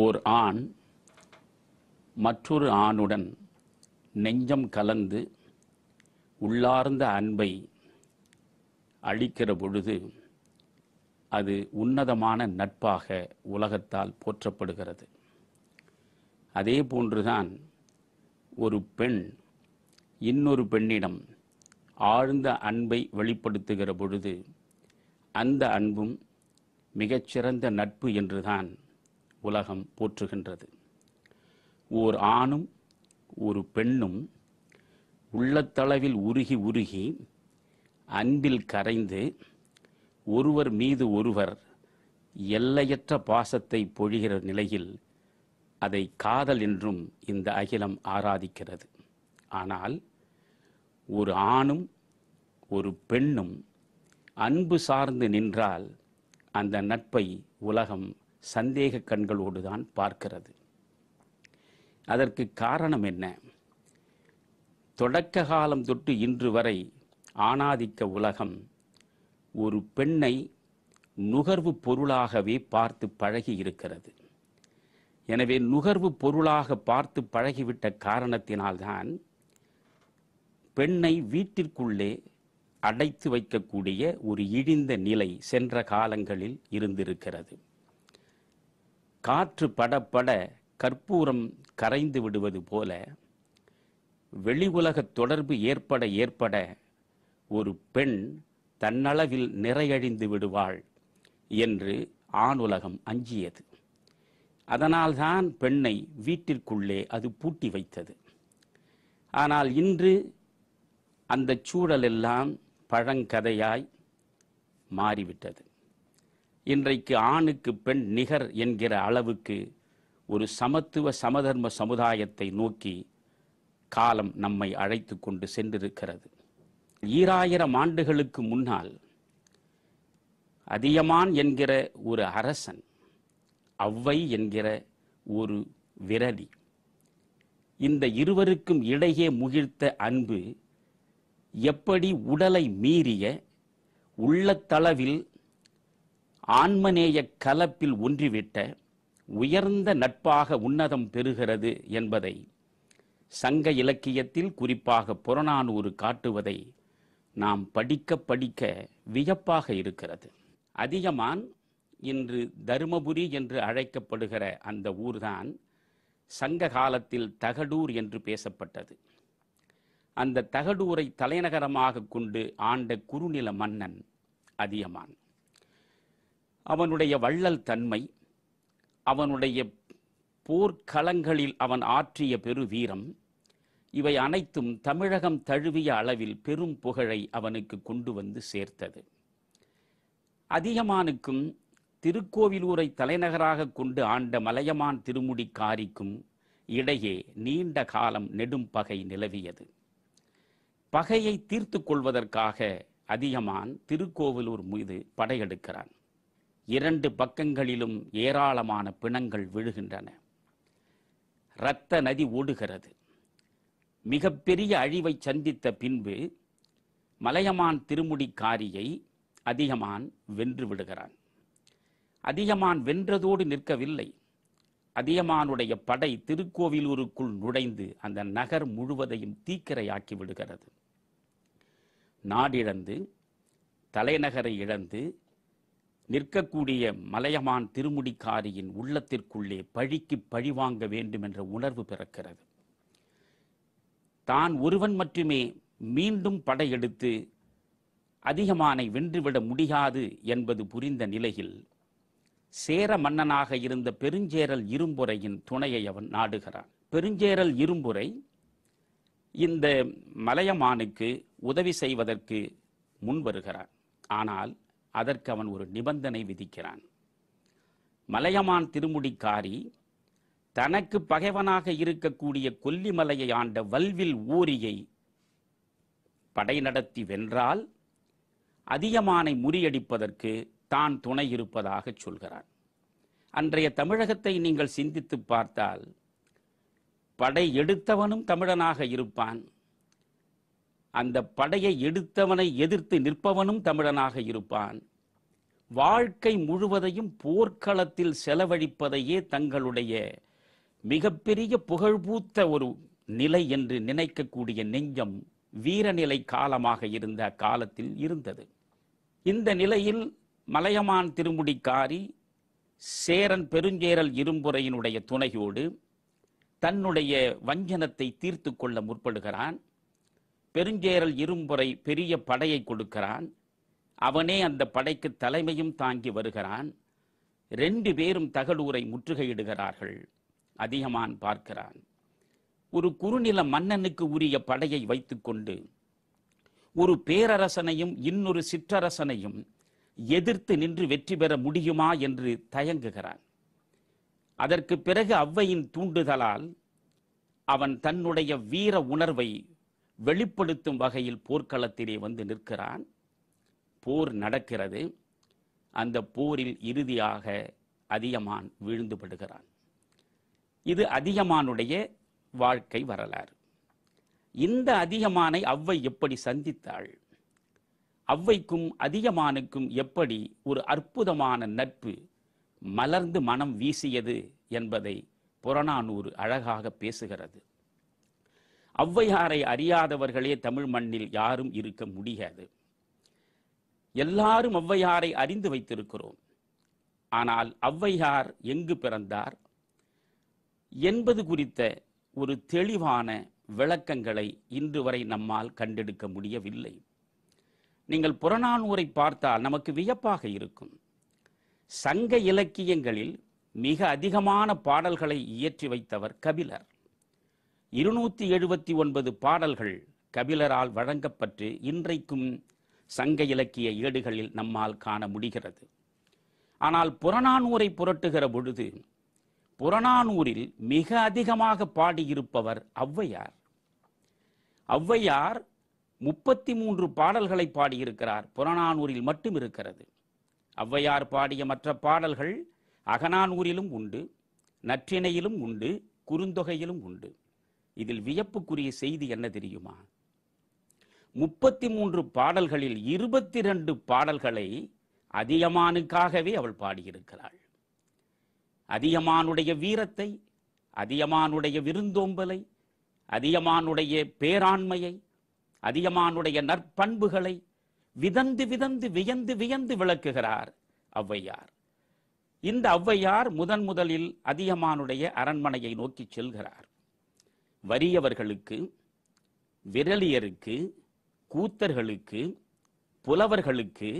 ஓர் ஆண் மற்றொரு ஆணுடன் நெஞ்சம் கலந்து உள்ளார்ந்த அன்பை அளிக்கிற பொழுது அது உன்னதமான நட்பாக உலகத்தால் போற்றப்படுகிறது அதே போன்றுதான் ஒரு பெண் இன்னொரு பெண்ணிடம் ஆழ்ந்த அன்பை வெளிப்படுத்துகிற பொழுது அந்த அன்பும் மிகச்சிறந்த நட்பு என்றுதான் உலகம் போற்றுகின்றது ஓர் ஆணும் ஒரு பெண்ணும் உள்ளத்தளவில் உருகி உருகி அன்பில் கரைந்து ஒருவர் மீது ஒருவர் எல்லையற்ற பாசத்தை பொழிகிற நிலையில் அதை காதல் என்றும் இந்த அகிலம் ஆராதிக்கிறது ஆனால் ஒரு ஆணும் ஒரு பெண்ணும் அன்பு சார்ந்து நின்றால் அந்த நட்பை உலகம் சந்தேக கண்களோடு தான் பார்க்கிறது அதற்கு காரணம் என்ன தொடக்க காலம் தொட்டு இன்று வரை ஆணாதிக்க உலகம் ஒரு பெண்ணை நுகர்வு பொருளாகவே பார்த்து பழகி இருக்கிறது எனவே நுகர்வு பொருளாக பார்த்து பழகிவிட்ட காரணத்தினால்தான் பெண்ணை வீட்டிற்குள்ளே அடைத்து வைக்கக்கூடிய ஒரு இழிந்த நிலை சென்ற காலங்களில் இருந்திருக்கிறது காற்று படப்பட கற்பூரம் கரைந்து விடுவது போல வெளி உலக தொடர்பு ஏற்பட ஏற்பட ஒரு பெண் தன்னளவில் நிறையழிந்து விடுவாள் என்று ஆணுலகம் அஞ்சியது அதனால்தான் பெண்ணை வீட்டிற்குள்ளே அது பூட்டி வைத்தது ஆனால் இன்று அந்த சூழலெல்லாம் பழங்கதையாய் மாறிவிட்டது இன்றைக்கு ஆணுக்கு பெண் நிகர் என்கிற அளவுக்கு ஒரு சமத்துவ சமதர்ம சமுதாயத்தை நோக்கி காலம் நம்மை அழைத்து கொண்டு சென்றிருக்கிறது ஈராயிரம் ஆண்டுகளுக்கு முன்னால் அதியமான் என்கிற ஒரு அரசன் அவ்வை என்கிற ஒரு விரலி இந்த இருவருக்கும் இடையே முகிழ்த்த அன்பு எப்படி உடலை மீறிய உள்ளத்தளவில் ஆன்மநேய கலப்பில் ஒன்றிவிட்ட உயர்ந்த நட்பாக உன்னதம் பெறுகிறது என்பதை சங்க இலக்கியத்தில் குறிப்பாக புறநானூறு காட்டுவதை நாம் படிக்க படிக்க வியப்பாக இருக்கிறது அதிகமான் இன்று தருமபுரி என்று அழைக்கப்படுகிற அந்த ஊர்தான் சங்க காலத்தில் தகடூர் என்று பேசப்பட்டது அந்த தகடூரை தலைநகரமாக கொண்டு ஆண்ட குறுநில மன்னன் அதியமான் அவனுடைய வள்ளல் தன்மை அவனுடைய போர்க்களங்களில் அவன் ஆற்றிய பெரு வீரம் இவை அனைத்தும் தமிழகம் தழுவிய அளவில் பெரும் புகழை அவனுக்கு கொண்டு வந்து சேர்த்தது அதிகமானுக்கும் திருக்கோவிலூரை தலைநகராக கொண்டு ஆண்ட மலையமான் திருமுடிக்காரிக்கும் இடையே நீண்ட காலம் நெடும் பகை நிலவியது பகையை தீர்த்து கொள்வதற்காக அதிகமான் திருக்கோவிலூர் மீது படையெடுக்கிறான் இரண்டு பக்கங்களிலும் ஏராளமான பிணங்கள் விழுகின்றன இரத்த நதி ஓடுகிறது மிகப்பெரிய அழிவை சந்தித்த பின்பு மலையமான் திருமுடிக்காரியை அதிகமான் வென்று விடுகிறான் அதிகமான் வென்றதோடு நிற்கவில்லை அதிகமானுடைய படை திருக்கோவிலூருக்குள் நுழைந்து அந்த நகர் முழுவதையும் தீக்கிரையாக்கி விடுகிறது நாடிழந்து தலைநகரை இழந்து நிற்கக்கூடிய மலையமான் திருமுடிக்காரியின் உள்ளத்திற்குள்ளே பழிக்கு பழி வாங்க வேண்டும் என்ற உணர்வு பிறக்கிறது தான் ஒருவன் மட்டுமே மீண்டும் படையெடுத்து அதிகமானை வென்றுவிட முடியாது என்பது புரிந்த நிலையில் சேர மன்னனாக இருந்த பெருஞ்சேரல் இரும்புரையின் துணையை அவன் நாடுகிறான் பெருஞ்சேரல் இரும்புரை இந்த மலையமானுக்கு உதவி செய்வதற்கு முன் வருகிறான் ஆனால் அதற்கு அவன் ஒரு நிபந்தனை விதிக்கிறான் மலையமான் திருமுடிக்காரி தனக்கு பகைவனாக இருக்கக்கூடிய கொல்லிமலையை ஆண்ட வல்வில் ஊரியை படை நடத்தி வென்றால் அதியமானை முறியடிப்பதற்கு தான் துணை இருப்பதாக சொல்கிறான் அன்றைய தமிழகத்தை நீங்கள் சிந்தித்து பார்த்தால் படை எடுத்தவனும் தமிழனாக இருப்பான் அந்த படையை எடுத்தவனை எதிர்த்து நிற்பவனும் தமிழனாக இருப்பான் வாழ்க்கை முழுவதையும் போர்க்களத்தில் செலவழிப்பதையே தங்களுடைய மிகப்பெரிய புகழ்பூத்த ஒரு நிலை என்று நினைக்கக்கூடிய நெஞ்சம் வீரநிலை காலமாக இருந்த காலத்தில் இருந்தது இந்த நிலையில் மலையமான் திருமுடிக்காரி சேரன் பெருஞ்சேரல் இரும்புறையினுடைய துணையோடு தன்னுடைய வஞ்சனத்தை தீர்த்து கொள்ள முற்படுகிறான் பெருஞ்சேரல் இரும்புரை பெரிய படையை கொடுக்கிறான் அவனே அந்த படைக்கு தலைமையும் தாங்கி வருகிறான் ரெண்டு பேரும் தகடூரை முற்றுகையிடுகிறார்கள் அதிகமான் பார்க்கிறான் ஒரு குறுநில மன்னனுக்கு உரிய படையை வைத்துக்கொண்டு ஒரு பேரரசனையும் இன்னொரு சிற்றரசனையும் எதிர்த்து நின்று வெற்றி பெற முடியுமா என்று தயங்குகிறான் அதற்கு பிறகு அவ்வையின் தூண்டுதலால் அவன் தன்னுடைய வீர உணர்வை வெளிப்படுத்தும் வகையில் போர்க்களத்திலே வந்து நிற்கிறான் போர் நடக்கிறது அந்த போரில் இறுதியாக அதிகமான் விழுந்துபடுகிறான் இது அதிகமானுடைய வாழ்க்கை வரலாறு இந்த அதிகமானை அவ்வை எப்படி சந்தித்தாள் அவ்வைக்கும் அதிகமானுக்கும் எப்படி ஒரு அற்புதமான நட்பு மலர்ந்து மனம் வீசியது என்பதை புறநானூறு அழகாக பேசுகிறது ஔவையாரை அறியாதவர்களே தமிழ் மண்ணில் யாரும் இருக்க முடியாது எல்லாரும் ஔவையாரை அறிந்து வைத்திருக்கிறோம் ஆனால் ஔவையார் எங்கு பிறந்தார் என்பது குறித்த ஒரு தெளிவான விளக்கங்களை இன்று வரை நம்மால் கண்டெடுக்க முடியவில்லை நீங்கள் புறநானூரை பார்த்தால் நமக்கு வியப்பாக இருக்கும் சங்க இலக்கியங்களில் மிக அதிகமான பாடல்களை இயற்றி வைத்தவர் கபிலர் இருநூற்றி எழுபத்தி ஒன்பது பாடல்கள் கபிலரால் வழங்கப்பட்டு இன்றைக்கும் சங்க இலக்கிய ஏடுகளில் நம்மால் காண முடிகிறது ஆனால் புறநானூரை புரட்டுகிற பொழுது புறநானூரில் மிக அதிகமாக பாடியிருப்பவர் ஔவையார் ஔவையார் முப்பத்தி மூன்று பாடல்களை பாடியிருக்கிறார் புறநானூரில் மட்டும் இருக்கிறது ஔவையார் பாடிய மற்ற பாடல்கள் அகநானூரிலும் உண்டு நற்றினையிலும் உண்டு குறுந்தொகையிலும் உண்டு இதில் வியப்புக்குரிய செய்தி என்ன தெரியுமா முப்பத்தி மூன்று பாடல்களில் இருபத்தி ரெண்டு பாடல்களை அதியமானுக்காகவே அவள் பாடியிருக்கிறாள் அதியமானுடைய வீரத்தை அதியமானுடைய விருந்தோம்பலை அதியமானுடைய பேராண்மையை அதியமானுடைய நற்பண்புகளை விதந்து விதந்து வியந்து வியந்து விளக்குகிறார் ஔவையார் இந்த ஔவையார் முதன் முதலில் அதியமானுடைய அரண்மனையை நோக்கி செல்கிறார் வறியவர்களுக்கு விரலியருக்கு கூத்தர்களுக்கு புலவர்களுக்கு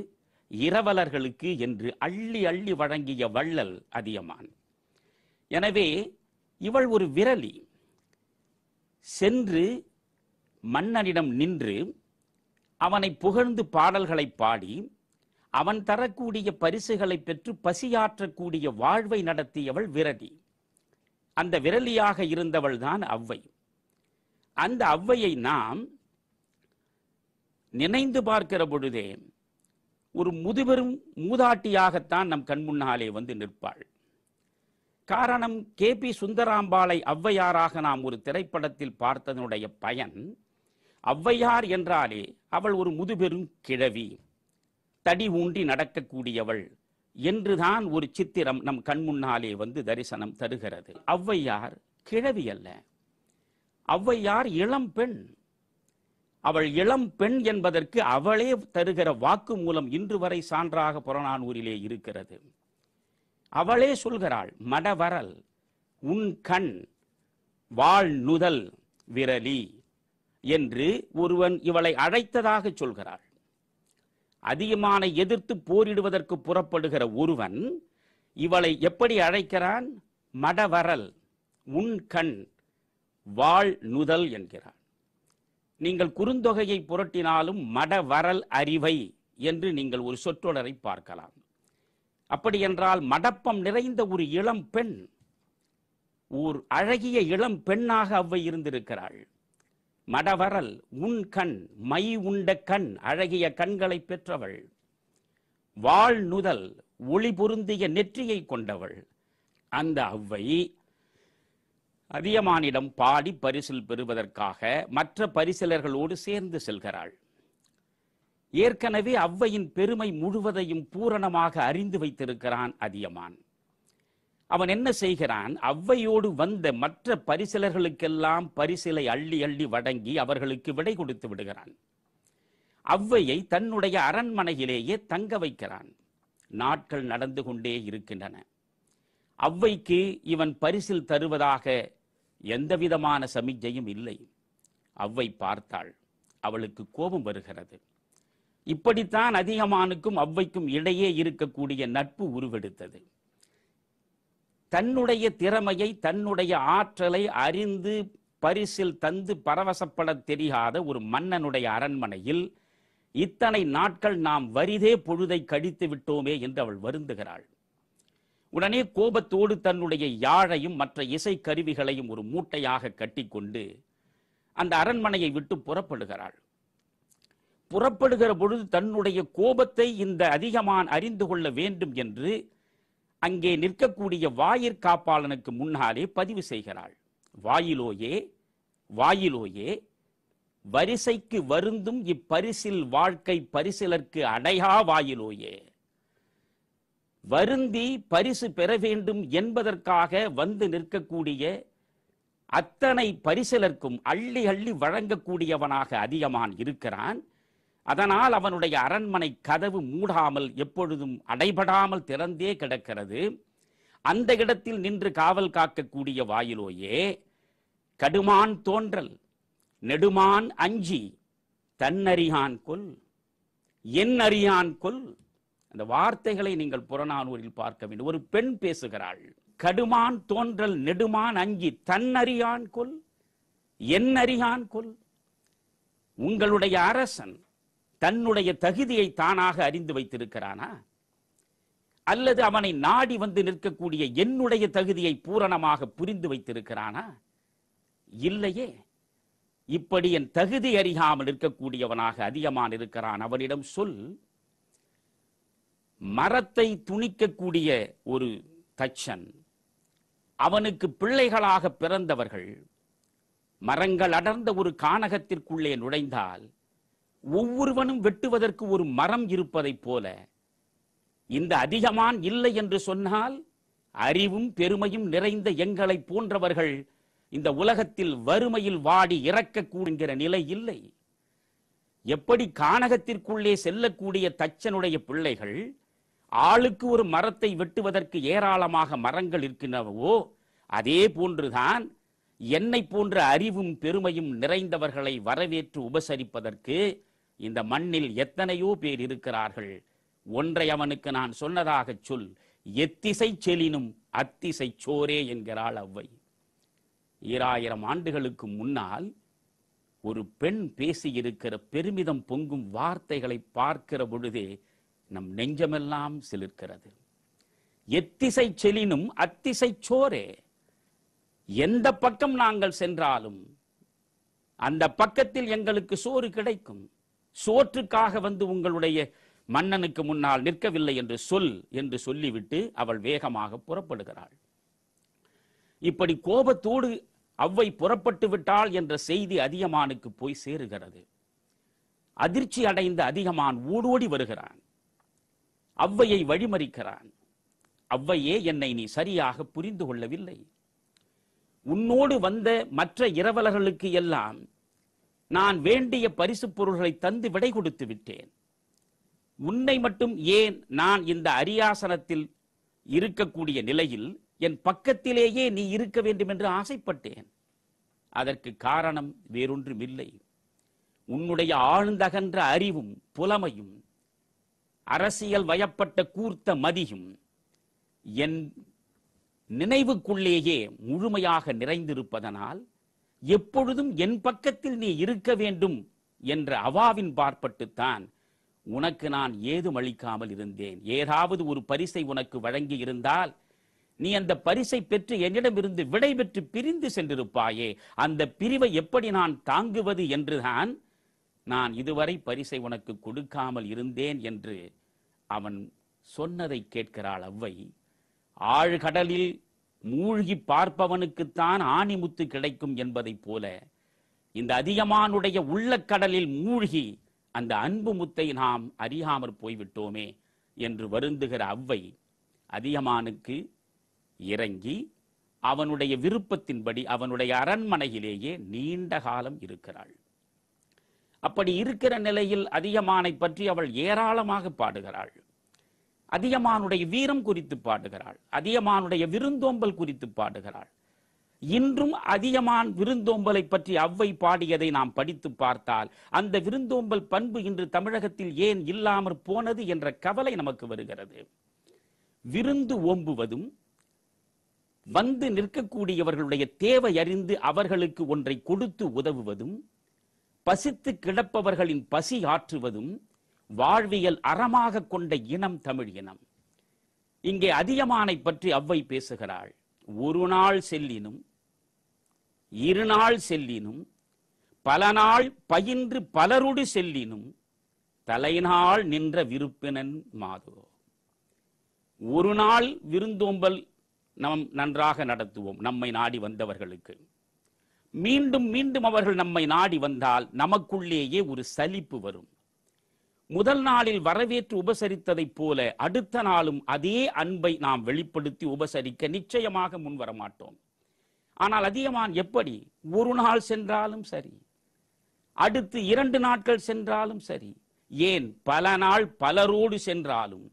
இரவலர்களுக்கு என்று அள்ளி அள்ளி வழங்கிய வள்ளல் அதியமான் எனவே இவள் ஒரு விரலி சென்று மன்னனிடம் நின்று அவனை புகழ்ந்து பாடல்களை பாடி அவன் தரக்கூடிய பரிசுகளை பெற்று பசியாற்றக்கூடிய வாழ்வை நடத்தியவள் விரலி அந்த விரலியாக இருந்தவள் தான் அவ்வை அந்த அவ்வையை நாம் நினைந்து பார்க்கிற பொழுதே ஒரு முதுபெரும் மூதாட்டியாகத்தான் நம் கண்முன்னாலே வந்து நிற்பாள் காரணம் கே பி சுந்தராம்பாளை ஔவையாராக நாம் ஒரு திரைப்படத்தில் பார்த்ததனுடைய பயன் ஔவையார் என்றாலே அவள் ஒரு முதுபெரும் கிழவி தடி ஊன்றி நடக்கக்கூடியவள் என்றுதான் ஒரு சித்திரம் நம் கண்முன்னாலே வந்து தரிசனம் தருகிறது ஔவையார் கிழவி அல்ல ஔவையார் இளம் பெண் அவள் இளம் பெண் என்பதற்கு அவளே தருகிற வாக்கு மூலம் இன்று வரை சான்றாக புறநானூரிலே இருக்கிறது அவளே சொல்கிறாள் மடவரல் உன் கண் வாழ் நுதல் விரலி என்று ஒருவன் இவளை அழைத்ததாக சொல்கிறாள் அதிகமான எதிர்த்து போரிடுவதற்கு புறப்படுகிற ஒருவன் இவளை எப்படி அழைக்கிறான் மடவரல் உன் கண் வாழ் நுதல் என்கிறார் நீங்கள் குறுந்தொகையை புரட்டினாலும் மட வரல் அறிவை என்று நீங்கள் ஒரு சொற்றொடரை பார்க்கலாம் அப்படியென்றால் மடப்பம் நிறைந்த ஒரு இளம் பெண் ஓர் அழகிய இளம் பெண்ணாக அவ்வை இருந்திருக்கிறாள் மடவரல் உன் கண் மை உண்ட கண் அழகிய கண்களை பெற்றவள் வாழ் நுதல் ஒளி பொருந்திய நெற்றியை கொண்டவள் அந்த அவ்வை அதியமானிடம் பாடி பரிசில் பெறுவதற்காக மற்ற பரிசிலர்களோடு சேர்ந்து செல்கிறாள் ஏற்கனவே அவ்வையின் பெருமை முழுவதையும் பூரணமாக அறிந்து வைத்திருக்கிறான் அதியமான் அவன் என்ன செய்கிறான் அவ்வையோடு வந்த மற்ற பரிசிலர்களுக்கெல்லாம் பரிசிலை அள்ளி அள்ளி வடங்கி அவர்களுக்கு விடை கொடுத்து விடுகிறான் அவ்வையை தன்னுடைய அரண்மனையிலேயே தங்க வைக்கிறான் நாட்கள் நடந்து கொண்டே இருக்கின்றன அவ்வைக்கு இவன் பரிசில் தருவதாக எந்த விதமான சமிக்ஞையும் இல்லை அவ்வை பார்த்தாள் அவளுக்கு கோபம் வருகிறது இப்படித்தான் அதிகமானுக்கும் அவ்வைக்கும் இடையே இருக்கக்கூடிய நட்பு உருவெடுத்தது தன்னுடைய திறமையை தன்னுடைய ஆற்றலை அறிந்து பரிசில் தந்து பரவசப்பட தெரியாத ஒரு மன்னனுடைய அரண்மனையில் இத்தனை நாட்கள் நாம் வரிதே பொழுதை கழித்து விட்டோமே என்று அவள் வருந்துகிறாள் உடனே கோபத்தோடு தன்னுடைய யாழையும் மற்ற இசை கருவிகளையும் ஒரு மூட்டையாக கட்டிக்கொண்டு அந்த அரண்மனையை விட்டு புறப்படுகிறாள் புறப்படுகிற பொழுது தன்னுடைய கோபத்தை இந்த அதிகமான் அறிந்து கொள்ள வேண்டும் என்று அங்கே நிற்கக்கூடிய வாயிற் காப்பாளனுக்கு முன்னாலே பதிவு செய்கிறாள் வாயிலோயே வாயிலோயே வரிசைக்கு வருந்தும் இப்பரிசில் வாழ்க்கை பரிசிலர்க்கு அடையா வாயிலோயே வருந்தி பரிசு பெற வேண்டும் என்பதற்காக வந்து நிற்கக்கூடிய அத்தனை பரிசலர்க்கும் அள்ளி அள்ளி வழங்கக்கூடியவனாக அதிகமான் இருக்கிறான் அதனால் அவனுடைய அரண்மனை கதவு மூடாமல் எப்பொழுதும் அடைபடாமல் திறந்தே கிடக்கிறது அந்த இடத்தில் நின்று காவல் காக்கக்கூடிய வாயிலோயே கடுமான் தோன்றல் நெடுமான் அஞ்சி தன்னறியான் கொல் என் அறியான் கொல் அந்த வார்த்தைகளை நீங்கள் புறநானூரில் பார்க்க வேண்டும் ஒரு பெண் பேசுகிறாள் கடுமான் தோன்றல் நெடுமான் அஞ்சி தன்னறியான் கொல் என்னறியான் கொல் உங்களுடைய அரசன் தன்னுடைய தகுதியை தானாக அறிந்து வைத்திருக்கிறானா அல்லது அவனை நாடி வந்து நிற்கக்கூடிய என்னுடைய தகுதியை பூரணமாக புரிந்து வைத்திருக்கிறானா இல்லையே இப்படி என் தகுதி அறியாமல் இருக்கக்கூடியவனாக அதிகமான் இருக்கிறான் அவனிடம் சொல் மரத்தை துணிக்கக்கூடிய ஒரு தச்சன் அவனுக்கு பிள்ளைகளாக பிறந்தவர்கள் மரங்கள் அடர்ந்த ஒரு கானகத்திற்குள்ளே நுழைந்தால் ஒவ்வொருவனும் வெட்டுவதற்கு ஒரு மரம் இருப்பதைப் போல இந்த அதிகமான் இல்லை என்று சொன்னால் அறிவும் பெருமையும் நிறைந்த எங்களை போன்றவர்கள் இந்த உலகத்தில் வறுமையில் வாடி இறக்கக்கூடுங்கிற நிலை இல்லை எப்படி கானகத்திற்குள்ளே செல்லக்கூடிய தச்சனுடைய பிள்ளைகள் ஆளுக்கு ஒரு மரத்தை வெட்டுவதற்கு ஏராளமாக மரங்கள் இருக்கின்றவோ அதே போன்றுதான் என்னை போன்ற அறிவும் பெருமையும் நிறைந்தவர்களை வரவேற்று உபசரிப்பதற்கு இந்த மண்ணில் எத்தனையோ பேர் இருக்கிறார்கள் ஒன்றை அவனுக்கு நான் சொன்னதாக சொல் எத்திசை செலினும் அத்திசை சோரே என்கிறாள் அவ்வை ஈராயிரம் ஆண்டுகளுக்கு முன்னால் ஒரு பெண் பேசியிருக்கிற பெருமிதம் பொங்கும் வார்த்தைகளை பார்க்கிற பொழுதே நம் நெஞ்சமெல்லாம் சிலிர்க்கிறது எத்திசை செலினும் அத்திசை சோரே எந்த பக்கம் நாங்கள் சென்றாலும் அந்த பக்கத்தில் எங்களுக்கு சோறு கிடைக்கும் சோற்றுக்காக வந்து உங்களுடைய மன்னனுக்கு முன்னால் நிற்கவில்லை என்று சொல் என்று சொல்லிவிட்டு அவள் வேகமாக புறப்படுகிறாள் இப்படி கோபத்தோடு அவ்வை புறப்பட்டு விட்டாள் என்ற செய்தி அதிகமானுக்கு போய் சேருகிறது அதிர்ச்சி அடைந்த அதிகமான் ஊடோடி வருகிறான் அவ்வையை வழிமறிக்கிறான் அவ்வையே என்னை நீ சரியாக புரிந்து கொள்ளவில்லை உன்னோடு வந்த மற்ற இரவலர்களுக்கு எல்லாம் நான் வேண்டிய பரிசு பொருள்களை தந்து விடை கொடுத்து விட்டேன் உன்னை மட்டும் ஏன் நான் இந்த அரியாசனத்தில் இருக்கக்கூடிய நிலையில் என் பக்கத்திலேயே நீ இருக்க வேண்டும் என்று ஆசைப்பட்டேன் அதற்கு காரணம் வேறொன்றும் இல்லை உன்னுடைய ஆழ்ந்தகன்ற அறிவும் புலமையும் அரசியல் வயப்பட்ட கூர்த்த மதியும் என் நினைவுக்குள்ளேயே முழுமையாக நிறைந்திருப்பதனால் எப்பொழுதும் என் பக்கத்தில் நீ இருக்க வேண்டும் என்ற அவாவின் பார்ப்பட்டுத்தான் உனக்கு நான் ஏதும் அளிக்காமல் இருந்தேன் ஏதாவது ஒரு பரிசை உனக்கு வழங்கி இருந்தால் நீ அந்த பரிசை பெற்று என்னிடமிருந்து விடை பெற்று பிரிந்து சென்றிருப்பாயே அந்த பிரிவை எப்படி நான் தாங்குவது என்றுதான் நான் இதுவரை பரிசை உனக்கு கொடுக்காமல் இருந்தேன் என்று அவன் சொன்னதை கேட்கிறாள் அவ்வை ஆழ்கடலில் மூழ்கி பார்ப்பவனுக்குத்தான் ஆணிமுத்து கிடைக்கும் என்பதைப் போல இந்த அதிகமானுடைய உள்ள கடலில் மூழ்கி அந்த அன்பு முத்தை நாம் அறியாமற் போய்விட்டோமே என்று வருந்துகிற அவ்வை அதிகமானுக்கு இறங்கி அவனுடைய விருப்பத்தின்படி அவனுடைய அரண்மனையிலேயே நீண்ட காலம் இருக்கிறாள் அப்படி இருக்கிற நிலையில் அதியமானை பற்றி அவள் ஏராளமாக பாடுகிறாள் அதியமானுடைய வீரம் குறித்து பாடுகிறாள் அதியமானுடைய விருந்தோம்பல் குறித்து பாடுகிறாள் இன்றும் அதியமான் விருந்தோம்பலை பற்றி அவ்வை பாடியதை நாம் படித்து பார்த்தால் அந்த விருந்தோம்பல் பண்பு இன்று தமிழகத்தில் ஏன் இல்லாமற் போனது என்ற கவலை நமக்கு வருகிறது விருந்து ஓம்புவதும் வந்து நிற்கக்கூடியவர்களுடைய தேவை அறிந்து அவர்களுக்கு ஒன்றை கொடுத்து உதவுவதும் பசித்து கிடப்பவர்களின் பசி ஆற்றுவதும் வாழ்வியல் அறமாக கொண்ட இனம் தமிழ் இனம் இங்கே அதிகமானை பற்றி அவ்வை பேசுகிறாள் ஒரு நாள் செல்லினும் இரு நாள் செல்லினும் பல நாள் பயின்று பலருடு செல்லினும் தலைநாள் நின்ற விருப்பினன் மாதோ ஒரு நாள் விருந்தோம்பல் நம் நன்றாக நடத்துவோம் நம்மை நாடி வந்தவர்களுக்கு மீண்டும் மீண்டும் அவர்கள் நம்மை நாடி வந்தால் நமக்குள்ளேயே ஒரு சலிப்பு வரும் முதல் நாளில் வரவேற்று உபசரித்ததைப் போல அடுத்த நாளும் அதே அன்பை நாம் வெளிப்படுத்தி உபசரிக்க நிச்சயமாக முன்வர மாட்டோம் ஆனால் அதிகமான் எப்படி ஒரு நாள் சென்றாலும் சரி அடுத்து இரண்டு நாட்கள் சென்றாலும் சரி ஏன் பல நாள் பலரோடு சென்றாலும்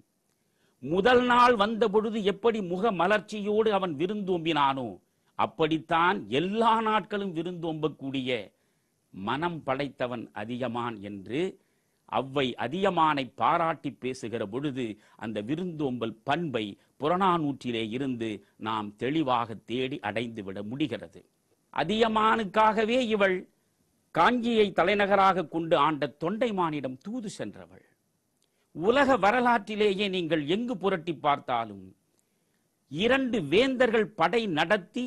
முதல் நாள் வந்த பொழுது எப்படி முக மலர்ச்சியோடு அவன் விருந்தோம்பினானோ அப்படித்தான் எல்லா நாட்களும் விருந்தோம்பக்கூடிய மனம் படைத்தவன் அதிகமான் என்று அவ்வை அதிகமானை பாராட்டி பேசுகிற பொழுது அந்த விருந்தோம்பல் பண்பை புறநானூற்றிலே இருந்து நாம் தெளிவாக தேடி அடைந்து விட முடிகிறது அதியமானுக்காகவே இவள் காஞ்சியை தலைநகராக கொண்டு ஆண்ட தொண்டைமானிடம் தூது சென்றவள் உலக வரலாற்றிலேயே நீங்கள் எங்கு புரட்டி பார்த்தாலும் இரண்டு வேந்தர்கள் படை நடத்தி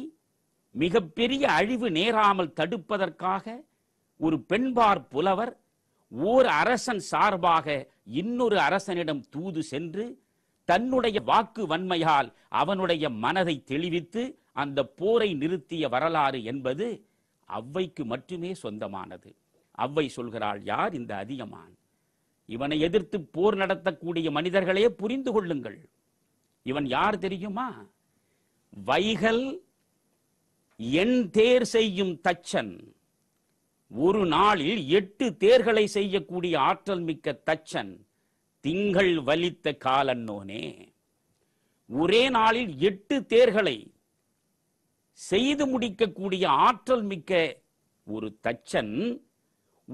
மிகப்பெரிய அழிவு நேராமல் தடுப்பதற்காக ஒரு பெண்பார் புலவர் ஓர் அரசன் சார்பாக இன்னொரு அரசனிடம் தூது சென்று தன்னுடைய வாக்கு வன்மையால் அவனுடைய மனதை தெளிவித்து அந்த போரை நிறுத்திய வரலாறு என்பது அவ்வைக்கு மட்டுமே சொந்தமானது அவ்வை சொல்கிறாள் யார் இந்த அதிகமான் இவனை எதிர்த்து போர் நடத்தக்கூடிய மனிதர்களே புரிந்து கொள்ளுங்கள் இவன் யார் தெரியுமா வைகல் என் தேர் செய்யும் தச்சன் ஒரு நாளில் எட்டு தேர்களை செய்யக்கூடிய ஆற்றல் மிக்க தச்சன் திங்கள் வலித்த காலன்னோனே ஒரே நாளில் எட்டு தேர்களை செய்து முடிக்கக்கூடிய ஆற்றல் மிக்க ஒரு தச்சன்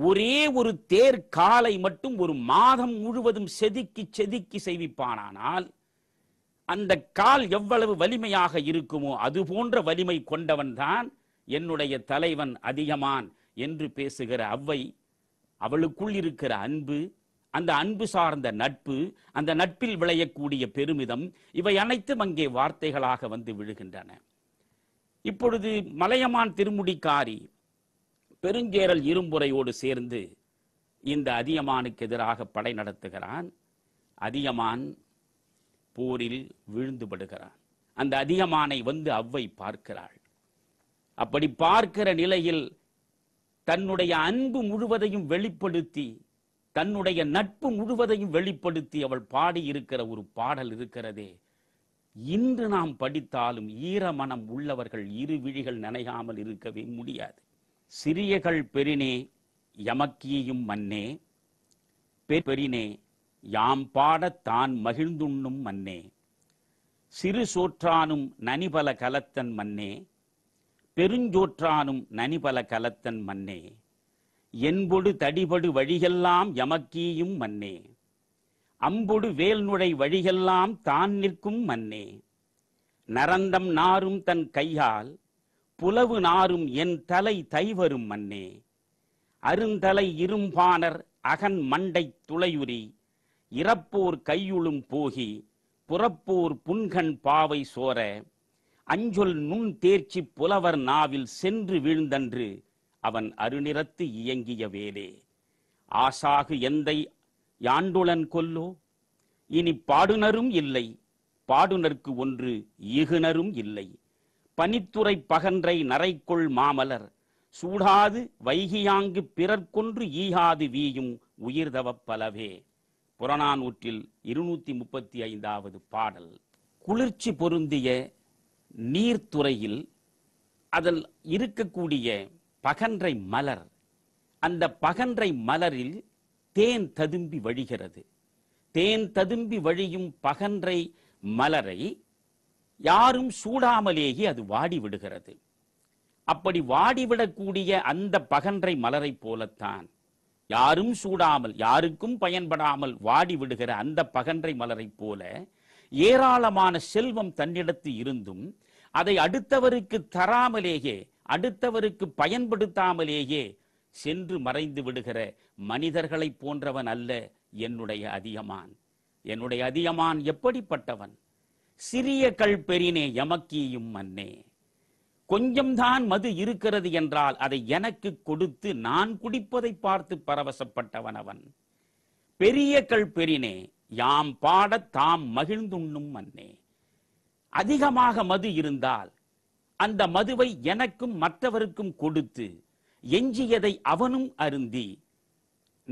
ஒரே ஒரு தேர் காலை மட்டும் ஒரு மாதம் முழுவதும் செதுக்கி செதுக்கி செய்விப்பானானால் அந்த கால் எவ்வளவு வலிமையாக இருக்குமோ அது போன்ற வலிமை கொண்டவன் தான் என்னுடைய தலைவன் அதிகமான் என்று பேசுகிற அவ்வை அவளுக்குள் இருக்கிற அன்பு அந்த அன்பு சார்ந்த நட்பு அந்த நட்பில் விளையக்கூடிய பெருமிதம் இவை அனைத்தும் அங்கே வார்த்தைகளாக வந்து விழுகின்றன இப்பொழுது மலையமான் திருமுடிக்காரி பெருங்கேரல் இரும்புரையோடு சேர்ந்து இந்த அதியமானுக்கு எதிராக படை நடத்துகிறான் அதியமான் போரில் விழுந்து படுகிறான் அந்த அதிகமானை வந்து அவ்வை பார்க்கிறாள் அப்படி பார்க்கிற நிலையில் தன்னுடைய அன்பு முழுவதையும் வெளிப்படுத்தி தன்னுடைய நட்பு முழுவதையும் வெளிப்படுத்தி அவள் பாடியிருக்கிற ஒரு பாடல் இருக்கிறதே இன்று நாம் படித்தாலும் ஈரமனம் உள்ளவர்கள் இரு விழிகள் நனையாமல் இருக்கவே முடியாது சிறியகள் பெரினே யமக்கியையும் மன்னே பெரினே யாம் பாடத் தான் மகிழ்ந்துண்ணும் மன்னே சிறு சோற்றானும் நனிபல கலத்தன் மன்னே பெருஞ்சோற்றானும் நனிபல கலத்தன் மன்னே என்பொடு தடிபடு வழிகெல்லாம் எமக்கீயும் மன்னே அம்பொடு வேல் நுழை வழிகெல்லாம் தான் நிற்கும் மன்னே நரந்தம் நாரும் தன் கையால் புலவு நாரும் என் தலை தைவரும் மன்னே அருந்தலை இரும்பானர் அகன் மண்டை துளையுரி இறப்போர் கையுளும் போகி புறப்போர் புன்கண் பாவை சோர அஞ்சொல் நுண் தேர்ச்சி புலவர் நாவில் சென்று வீழ்ந்தன்று அவன் அருநிறத்து இயங்கிய வேலே ஆசாகு எந்தை யாண்டுளன் கொல்லோ இனி பாடுனரும் இல்லை பாடுனர்க்கு ஒன்று இகுனரும் இல்லை பனித்துறை பகன்றை நரைக்கொள் மாமலர் சூடாது வைகியாங்கு பிறர்க்கொன்று ஈயாது வீயும் உயிர்தவப் பலவே புறநானூற்றில் இருநூற்றி முப்பத்தி ஐந்தாவது பாடல் குளிர்ச்சி பொருந்திய நீர்த்துறையில் அதில் இருக்கக்கூடிய பகன்றை மலர் அந்த பகன்றை மலரில் தேன் ததும்பி வழிகிறது தேன் ததும்பி வழியும் பகன்றை மலரை யாரும் சூடாமலேயே அது வாடி விடுகிறது அப்படி வாடிவிடக்கூடிய அந்த பகன்றை மலரை போலத்தான் யாரும் சூடாமல் யாருக்கும் பயன்படாமல் வாடி விடுகிற அந்த பகன்றை மலரைப் போல ஏராளமான செல்வம் தன்னிடத்து இருந்தும் அதை அடுத்தவருக்கு தராமலேயே அடுத்தவருக்கு பயன்படுத்தாமலேயே சென்று மறைந்து விடுகிற மனிதர்களைப் போன்றவன் அல்ல என்னுடைய அதியமான் என்னுடைய அதியமான் எப்படிப்பட்டவன் சிறிய கல் பெரினே எமக்கியும் மன்னே கொஞ்சம்தான் மது இருக்கிறது என்றால் அதை எனக்கு கொடுத்து நான் குடிப்பதை பார்த்து பரவசப்பட்டவன் அவன் பெரிய கள் பெரினே யாம் பாட தாம் மகிழ்ந்துண்ணும் மன்னே அதிகமாக மது இருந்தால் அந்த மதுவை எனக்கும் மற்றவருக்கும் கொடுத்து எஞ்சியதை அவனும் அருந்தி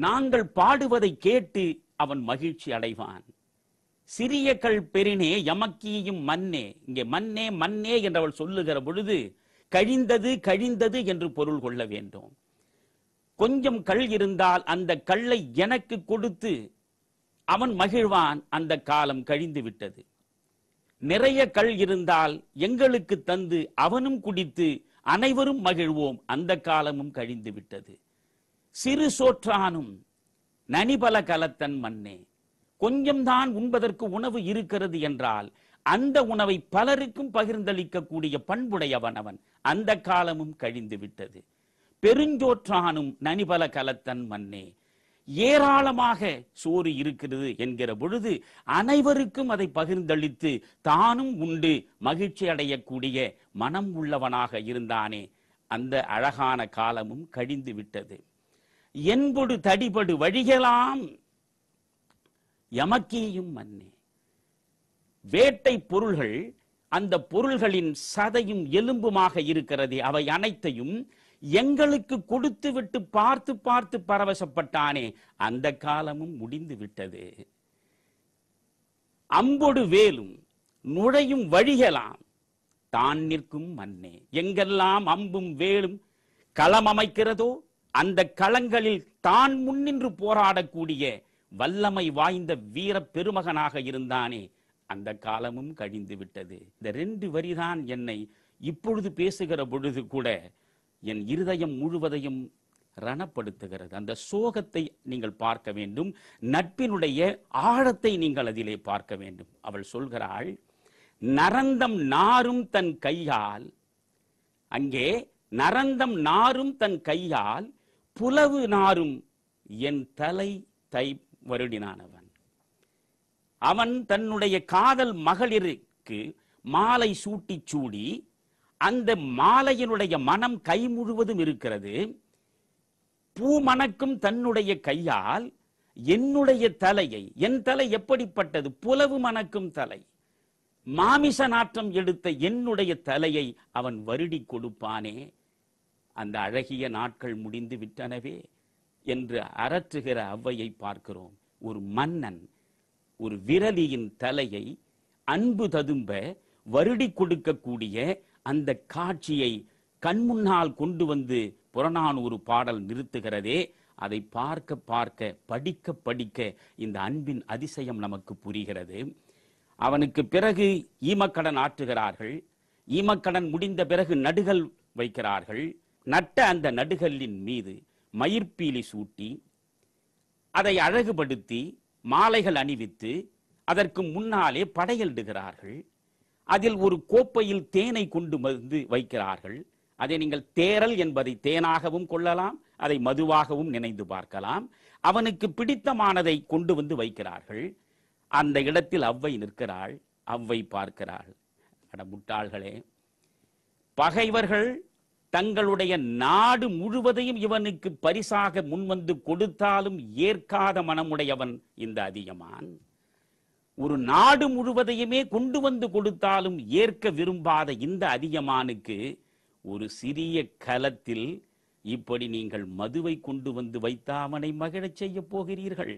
நாங்கள் பாடுவதை கேட்டு அவன் மகிழ்ச்சி அடைவான் சிறிய கல் பெரினே எமக்கியும் மன்னே இங்கே மன்னே மண்ணே என்றவள் சொல்லுகிற பொழுது கழிந்தது கழிந்தது என்று பொருள் கொள்ள வேண்டும் கொஞ்சம் கல் இருந்தால் அந்த கல்லை எனக்கு கொடுத்து அவன் மகிழ்வான் அந்த காலம் கழிந்து விட்டது நிறைய கல் இருந்தால் எங்களுக்கு தந்து அவனும் குடித்து அனைவரும் மகிழ்வோம் அந்த காலமும் கழிந்து விட்டது சிறு சோற்றானும் நனிபல கலத்தன் மண்ணே கொஞ்சம்தான் உண்பதற்கு உணவு இருக்கிறது என்றால் அந்த உணவை பலருக்கும் பகிர்ந்தளிக்கக்கூடிய பண்புடையவன் அவன் அந்த காலமும் கழிந்து விட்டது பெருஞ்சோற்றானும் நனிபல கலத்தன் மண்ணே ஏராளமாக சோறு இருக்கிறது என்கிற பொழுது அனைவருக்கும் அதை பகிர்ந்தளித்து தானும் உண்டு மகிழ்ச்சி அடையக்கூடிய மனம் உள்ளவனாக இருந்தானே அந்த அழகான காலமும் கழிந்து விட்டது என்பொடு தடிபடு வழிகளாம் எமக்கேயும் மன்னே வேட்டை பொருள்கள் அந்த பொருள்களின் சதையும் எலும்புமாக இருக்கிறது அவை அனைத்தையும் எங்களுக்கு கொடுத்து விட்டு பார்த்து பார்த்து பரவசப்பட்டானே அந்த காலமும் முடிந்து விட்டது அம்பொடு வேலும் நுழையும் வழிகளாம் தான் நிற்கும் மண்ணே எங்கெல்லாம் அம்பும் வேலும் களம் அமைக்கிறதோ அந்த களங்களில் தான் முன்னின்று போராடக்கூடிய வல்லமை வாய்ந்த வீர பெருமகனாக இருந்தானே அந்த காலமும் கழிந்து விட்டது இந்த ரெண்டு வரிதான் என்னை இப்பொழுது பேசுகிற பொழுது கூட என் இருதயம் முழுவதையும் ரணப்படுத்துகிறது அந்த சோகத்தை நீங்கள் பார்க்க வேண்டும் நட்பினுடைய ஆழத்தை நீங்கள் அதிலே பார்க்க வேண்டும் அவள் சொல்கிறாள் நரந்தம் நாரும் தன் கையால் அங்கே நரந்தம் நாரும் தன் கையால் புலவு நாரும் என் தலை தை வருடினானவன் அவன் தன்னுடைய காதல் மகளிருக்கு மாலை சூட்டி சூடி அந்த மாலையினுடைய மனம் கை முழுவதும் இருக்கிறது பூ மணக்கும் தன்னுடைய கையால் என்னுடைய தலையை என் தலை எப்படிப்பட்டது புலவு மணக்கும் தலை மாமிச நாற்றம் எடுத்த என்னுடைய தலையை அவன் வருடி கொடுப்பானே அந்த அழகிய நாட்கள் முடிந்து விட்டனவே என்று அரற்றுகிற அவ்வையை பார்க்கிறோம் ஒரு மன்னன் ஒரு விரலியின் தலையை அன்பு ததும்ப வருடி கொடுக்கக்கூடிய அந்த காட்சியை கண்முன்னால் கொண்டு வந்து புறநான் ஒரு பாடல் நிறுத்துகிறதே அதை பார்க்க பார்க்க படிக்க படிக்க இந்த அன்பின் அதிசயம் நமக்கு புரிகிறது அவனுக்கு பிறகு ஈமக்கடன் ஆற்றுகிறார்கள் ஈமக்கடன் முடிந்த பிறகு நடுகள் வைக்கிறார்கள் நட்ட அந்த நடுகளின் மீது மயிர்பீலி சூட்டி அதை அழகுபடுத்தி மாலைகள் அணிவித்து அதற்கு முன்னாலே படையலிடுகிறார்கள் அதில் ஒரு கோப்பையில் தேனை கொண்டு வந்து வைக்கிறார்கள் அதை நீங்கள் தேரல் என்பதை தேனாகவும் கொள்ளலாம் அதை மதுவாகவும் நினைந்து பார்க்கலாம் அவனுக்கு பிடித்தமானதை கொண்டு வந்து வைக்கிறார்கள் அந்த இடத்தில் அவ்வை நிற்கிறாள் அவ்வை பார்க்கிறாள் அட முட்டாள்களே பகைவர்கள் தங்களுடைய நாடு முழுவதையும் இவனுக்கு பரிசாக முன்வந்து கொடுத்தாலும் ஏற்காத மனமுடையவன் இந்த அதியமான் ஒரு நாடு முழுவதையுமே கொண்டு வந்து கொடுத்தாலும் ஏற்க விரும்பாத இந்த அதியமானுக்கு ஒரு சிறிய கலத்தில் இப்படி நீங்கள் மதுவை கொண்டு வந்து வைத்த அவனை மகிழச் செய்ய போகிறீர்கள்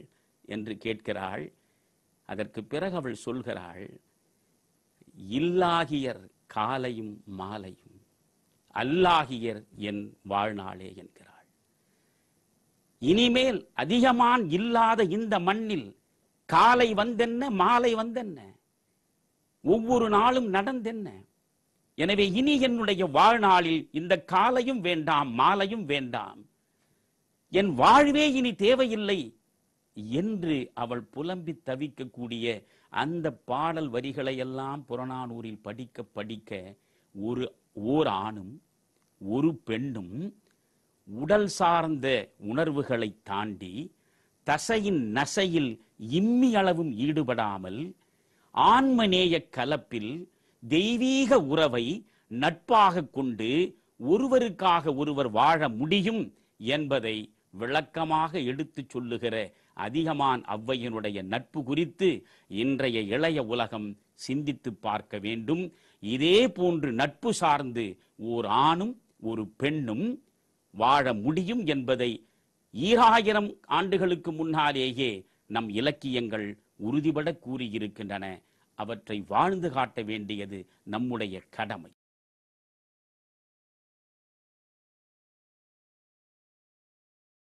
என்று கேட்கிறாள் அதற்கு பிறகு அவள் சொல்கிறாள் இல்லாகியர் காலையும் மாலையும் அல்லாகியர் என் வாழ்நாளே என்கிறாள் இனிமேல் அதிகமான் இல்லாத இந்த மண்ணில் காலை வந்தென்ன மாலை வந்தென்ன ஒவ்வொரு நாளும் நடந்தென்ன எனவே இனி என்னுடைய வாழ்நாளில் இந்த காலையும் வேண்டாம் மாலையும் வேண்டாம் என் வாழ்வே இனி தேவையில்லை என்று அவள் புலம்பி தவிக்கக்கூடிய அந்த பாடல் வரிகளை எல்லாம் புறநானூரில் படிக்க படிக்க ஒரு ஓர் ஆணும் ஒரு பெண்ணும் உடல் சார்ந்த உணர்வுகளை தாண்டி தசையின் நசையில் இம்மி அளவும் ஈடுபடாமல் ஆன்மநேய கலப்பில் தெய்வீக உறவை நட்பாக கொண்டு ஒருவருக்காக ஒருவர் வாழ முடியும் என்பதை விளக்கமாக எடுத்துச் சொல்லுகிற அதிகமான் அவ்வையினுடைய நட்பு குறித்து இன்றைய இளைய உலகம் சிந்தித்து பார்க்க வேண்டும் இதே போன்று நட்பு சார்ந்து ஓர் ஆணும் ஒரு பெண்ணும் வாழ முடியும் என்பதை ஈராயிரம் ஆண்டுகளுக்கு முன்னாலேயே நம் இலக்கியங்கள் உறுதிபட கூறியிருக்கின்றன அவற்றை வாழ்ந்து காட்ட வேண்டியது நம்முடைய கடமை